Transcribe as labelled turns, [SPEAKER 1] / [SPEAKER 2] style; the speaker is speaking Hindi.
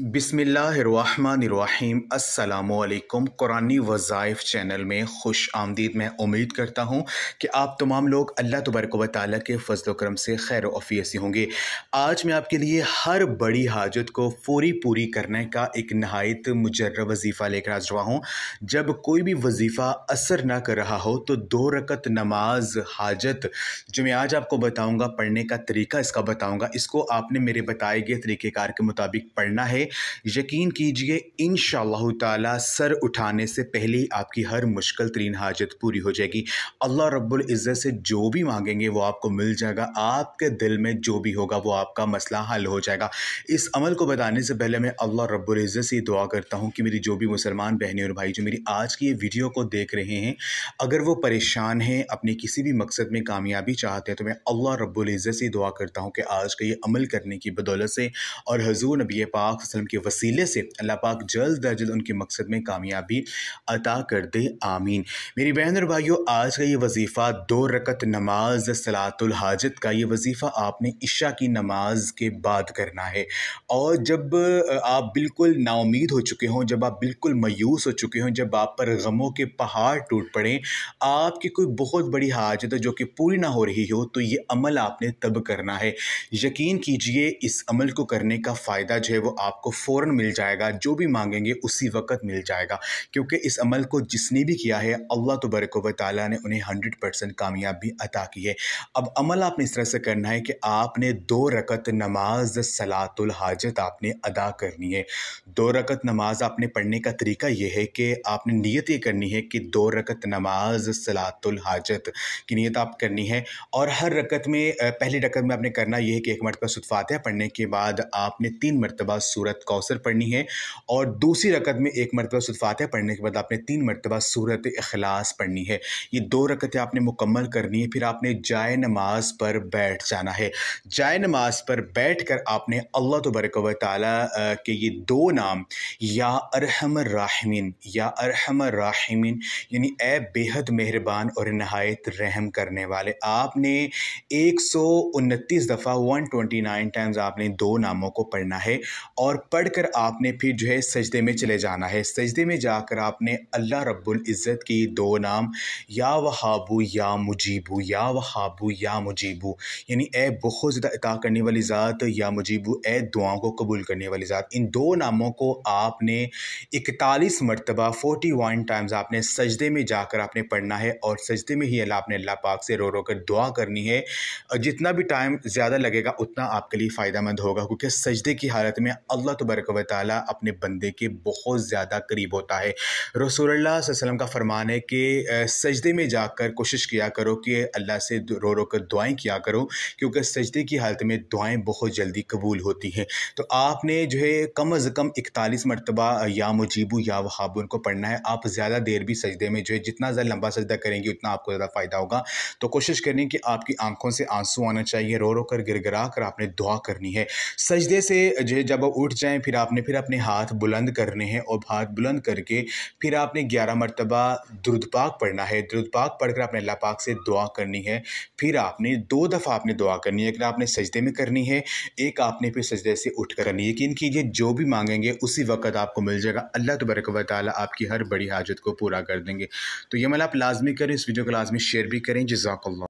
[SPEAKER 1] बिसमीम् अल्लाम कुरानी वज़ाइफ चैनल में खुश आमदीद मैं उम्मीद करता हूँ कि आप तमाम लोग अल्लाह तबरक व के फ़जल करम से खैर वफ़ीसी होंगे आज मैं आपके लिए हर बड़ी हाजत को फोरी पूरी करने का एक नहायत मुजर वजीफ़ा लेकर आज रहा हूँ जब कोई भी वजीफ़ा असर ना कर रहा हो तो दो रकत नमाज हाजत जो मैं आज आपको बताऊँगा पढ़ने का तरीका इसका बताऊँगा इसको आपने मेरे बताए गए तरीक़ेकार के मुताबिक पढ़ना है यकीन कीजिए इन ताला सर उठाने से पहले ही आपकी हर मुश्किल तरीन हाजत पूरी हो जाएगी अल्लाह रब्बुल इज़्ज़त से जो भी मांगेंगे वो आपको मिल जाएगा आपके दिल में जो भी होगा वो आपका मसला हल हो जाएगा इस अमल को बताने से पहले मैं अल्लाह रब्बुल इज़्ज़त से दुआ करता हूँ कि मेरी जो भी मुसलमान बहनें और भाई जो मेरी आज की ये वीडियो को देख रहे हैं अगर वो परेशान हैं अपने किसी भी मकसद में कामयाबी चाहते हैं तो मैं अल्लाह रब्ज़त से दुआ करता हूँ कि आज का ये अमल करने की बदौलत से और हजूर नबी पाक के वसीले से अल्लाह पाक जल्द अज जल्द उनके मकसद में कामयाबी अता कर दे आमीन मेरी बहन और भाइयों आज का ये वजीफ़ा दो रकत नमाज सलातुल हाजत का ये वजीफ़ा आपने इशा की नमाज के बाद करना है और जब आप बिल्कुल नाउमीद हो चुके हों जब आप बिल्कुल मायूस हो चुके हों जब आप पर गमों के पहाड़ टूट पड़ें आपकी कोई बहुत बड़ी हाजत है जो कि पूरी ना हो रही हो तो ये अमल आपने तब करना है यकीन कीजिए इस अमल को करने का फ़ायदा जो है वो आप आपको फ़ौर मिल जाएगा जो भी मांगेंगे उसी वक्त मिल जाएगा क्योंकि इस अमल को जिसने भी किया है अल्लाह तबरक व ताली ने उन्हें हंड्रेड परसेंट कामयाबी अता की है अब अमल आपने इस तरह से करना है कि आपने दो रकत नमाज सलातुल हाजत आपने अदा करनी है दो रकत नमाज आपने पढ़ने का तरीका यह है कि आपने नीयत ये करनी है कि दो रकत नमाज सलातुल हाजत की नीयत आप करनी है और हर रकत में पहली रकत में आपने करना यह है कि एक मरतबा सुतफातह पढ़ने के बाद आपने तीन मरतबा सूरत सूरत कौसर पढ़नी है और दूसरी रकत में एक मरतबा सुलफातह पढ़ने के बाद आपने तीन मरतबा सूरत अखलास पढ़नी है ये दो रकतें आपने मुकम्मल करनी है फिर आपने जाए नमाज पर बैठ जाना है जाए नमाज पर बैठ कर आपने अल्लाह तबरक व ताली के ये दो नाम या अरहम राहमिन या अरहम राहमिन यानी ए बेहद मेहरबान और नहायत रहम करने वाले आपने एक सौ उनतीस दफ़ा वन ट्वेंटी नाइन टाइम्स आपने दो नामों को पढ़ना है और पढ़कर आपने फिर जो है सजदे में चले जाना है सजदे में जाकर आपने अल्लाह रब्बुल इज़्ज़त की दो नाम या वहाबू या मुजीबू या वहाबू या मुजीबू यानी ए बहुत ज़्यादा अता करने वाली ज़ात या मुजीबू ए दुआओं को कबूल करने वाली ज़ात इन दो नामों को आपने इकतालीस मरतबा फोटी वन टाइम्स आपने सजदे में जाकर आपने पढ़ना है और सजदे में ही अल्लाह आपने अल्लाह पाक से रो रो कर दुआ करनी है जितना भी टाइम ज़्यादा लगेगा उतना आपके लिए फ़ायदा मंद होगा क्योंकि सजदे की हालत में अल्लाह अल्लाह तबरक व ताली अपने बंदे के बहुत ज़्यादा करीब होता है रसोल्ला वसम का फरमान है कि सजदे में जाकर कोशिश किया करो कि अल्लाह से रो रो कर दुआएँ किया करो क्योंकि सजदे की हालत में दुआएँ बहुत जल्दी कबूल होती हैं तो आपने जो है कम अज़ कम इकतालीस मरतबा या मुजीबू या वहाबुन को पढ़ना है आप ज़्यादा देर भी सजदे में जो है जितना ज़्यादा लंबा सजदा करेंगे उतना आपको ज़्यादा फ़ायदा होगा तो कोशिश करें कि आपकी आंखों से आंसू आना चाहिए रो रो कर गिर गिरा कर आपने दुआ करनी है सजदे से जो है जब उठ जाएं फिर आपने फिर अपने हाथ बुलंद करने हैं और हाथ बुलंद करके फिर आपने ग्यारह मरतबा द्रुदपाक पढ़ना है द्रुदपाक पढ़कर आपने अल्लाह पाक से दुआ करनी है फिर आपने दो दफ़ा आपने दुआ करनी है एक आपने सजदे में करनी है एक आपने फिर सजदे से उठ कर करनी है यकीन कीजिए जो भी मांगेंगे उसी वक्त आपको मिल जाएगा अल्लाह तबरक व ताली आपकी हर बड़ी हाजत को पूरा कर देंगे तो ये मतलब आप लाजमी करें इस वीडियो को लाजमी शेयर भी करें जजाक